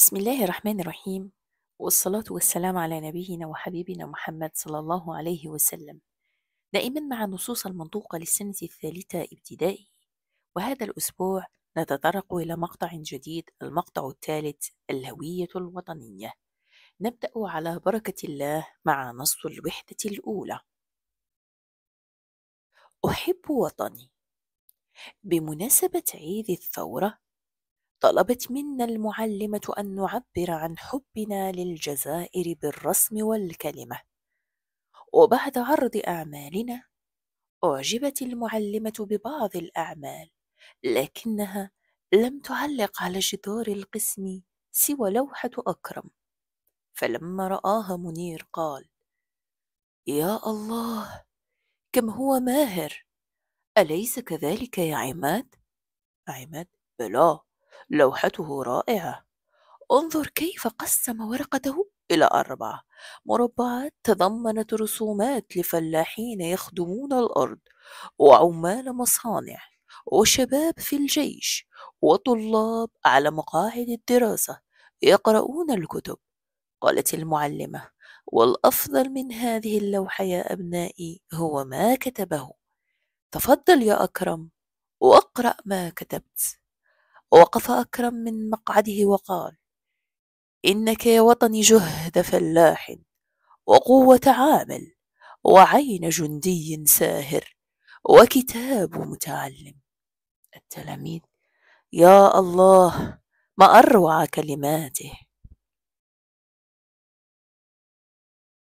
بسم الله الرحمن الرحيم والصلاة والسلام على نبينا وحبيبنا محمد صلى الله عليه وسلم دائما مع النصوص المنطوقة للسنة الثالثة ابتدائي وهذا الأسبوع نتطرق إلى مقطع جديد المقطع الثالث الهوية الوطنية نبدأ على بركة الله مع نص الوحدة الأولى أحب وطني بمناسبة عيد الثورة طلبت منا المعلمة أن نعبر عن حبنا للجزائر بالرسم والكلمة، وبعد عرض أعمالنا، أُعجبت المعلمة ببعض الأعمال، لكنها لم تعلق على جدار القسم سوى لوحة أكرم، فلما رآها منير قال: "يا الله، كم هو ماهر! أليس كذلك يا عماد؟" عماد: عماد بلا لوحته رائعة انظر كيف قسم ورقته إلى أربعة مربعات تضمنت رسومات لفلاحين يخدمون الأرض وعمال مصانع وشباب في الجيش وطلاب على مقاعد الدراسة يقرؤون الكتب قالت المعلمة والأفضل من هذه اللوحة يا أبنائي هو ما كتبه تفضل يا أكرم واقرأ ما كتبت وقف أكرم من مقعده وقال إنك يا وطني جهد فلاح وقوة عامل وعين جندي ساهر وكتاب متعلم التلاميذ يا الله ما أروع كلماته